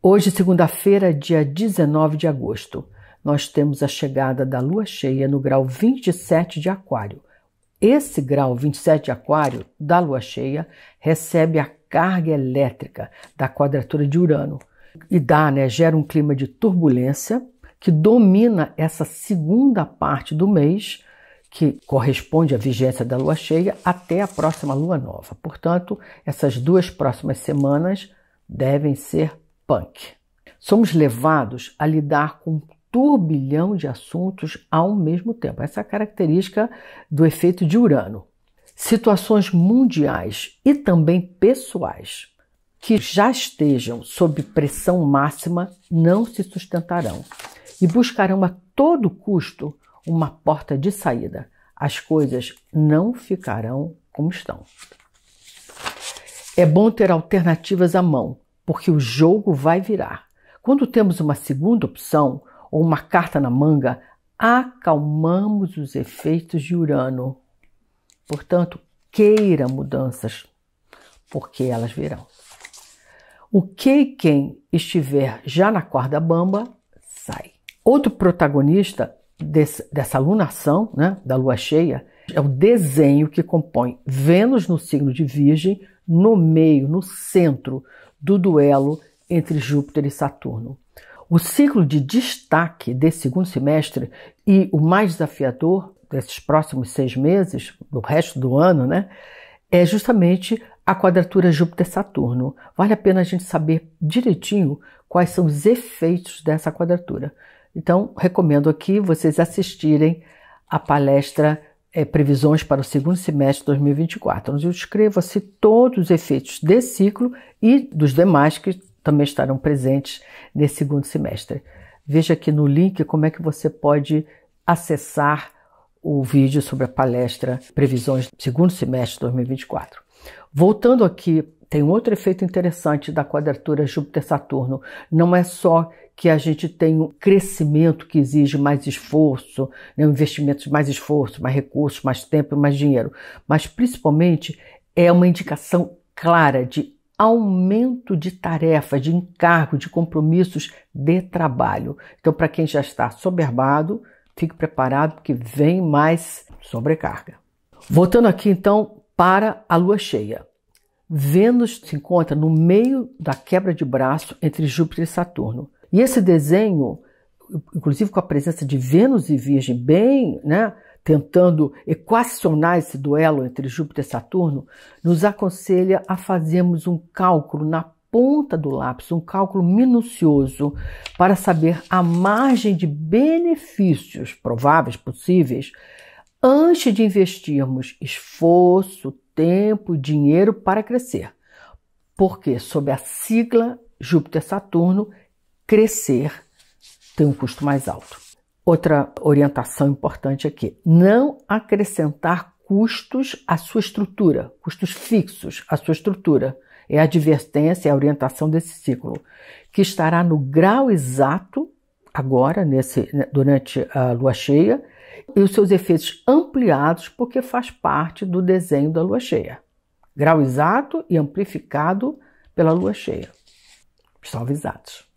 Hoje, segunda-feira, dia 19 de agosto, nós temos a chegada da lua cheia no grau 27 de Aquário. Esse grau 27 de Aquário da lua cheia recebe a carga elétrica da quadratura de Urano e dá, né, gera um clima de turbulência que domina essa segunda parte do mês, que corresponde à vigência da lua cheia, até a próxima lua nova. Portanto, essas duas próximas semanas devem ser punk. Somos levados a lidar com um turbilhão de assuntos ao mesmo tempo. Essa é a característica do efeito de Urano. Situações mundiais e também pessoais que já estejam sob pressão máxima não se sustentarão e buscarão a todo custo uma porta de saída. As coisas não ficarão como estão. É bom ter alternativas à mão porque o jogo vai virar. Quando temos uma segunda opção ou uma carta na manga, acalmamos os efeitos de Urano. Portanto, queira mudanças, porque elas virão. O que quem estiver já na corda bamba sai. Outro protagonista desse, dessa lunação, né, da lua cheia, é o desenho que compõe Vênus no signo de Virgem, no meio, no centro do duelo entre Júpiter e Saturno. O ciclo de destaque desse segundo semestre e o mais desafiador desses próximos seis meses, do resto do ano, né, é justamente a quadratura Júpiter-Saturno. Vale a pena a gente saber direitinho quais são os efeitos dessa quadratura. Então, recomendo aqui vocês assistirem a palestra é, previsões para o segundo semestre de 2024, eu escrevo se todos os efeitos desse ciclo e dos demais que também estarão presentes nesse segundo semestre. Veja aqui no link como é que você pode acessar o vídeo sobre a palestra Previsões do segundo semestre de 2024. Voltando aqui tem um outro efeito interessante da quadratura Júpiter-Saturno. Não é só que a gente tem um crescimento que exige mais esforço, né, investimentos mais esforço, mais recursos, mais tempo e mais dinheiro, mas principalmente é uma indicação clara de aumento de tarefas, de encargo, de compromissos de trabalho. Então, para quem já está soberbado, fique preparado porque vem mais sobrecarga. Voltando aqui então para a lua cheia. Vênus se encontra no meio da quebra de braço entre Júpiter e Saturno. E esse desenho, inclusive com a presença de Vênus e Virgem bem, né, tentando equacionar esse duelo entre Júpiter e Saturno, nos aconselha a fazermos um cálculo na ponta do lápis, um cálculo minucioso para saber a margem de benefícios prováveis, possíveis, antes de investirmos esforço, tempo e dinheiro para crescer. Porque, sob a sigla Júpiter-Saturno, crescer tem um custo mais alto. Outra orientação importante aqui: não acrescentar custos à sua estrutura, custos fixos à sua estrutura. É a advertência, é a orientação desse ciclo, que estará no grau exato agora, nesse, né, durante a lua cheia, e os seus efeitos ampliados, porque faz parte do desenho da lua cheia. Grau exato e amplificado pela lua cheia. Estão avisados.